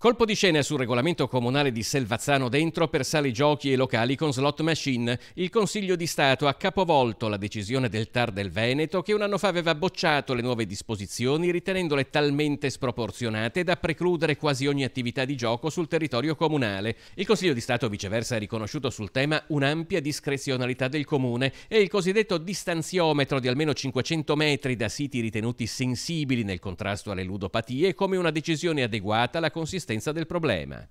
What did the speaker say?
Colpo di scena sul regolamento comunale di Selvazzano dentro per sali giochi e locali con slot machine. Il Consiglio di Stato ha capovolto la decisione del TAR del Veneto che un anno fa aveva bocciato le nuove disposizioni ritenendole talmente sproporzionate da precludere quasi ogni attività di gioco sul territorio comunale. Il Consiglio di Stato viceversa ha riconosciuto sul tema un'ampia discrezionalità del comune e il cosiddetto distanziometro di almeno 500 metri da siti ritenuti sensibili nel contrasto alle ludopatie come una decisione adeguata alla consistenza l'esistenza del problema.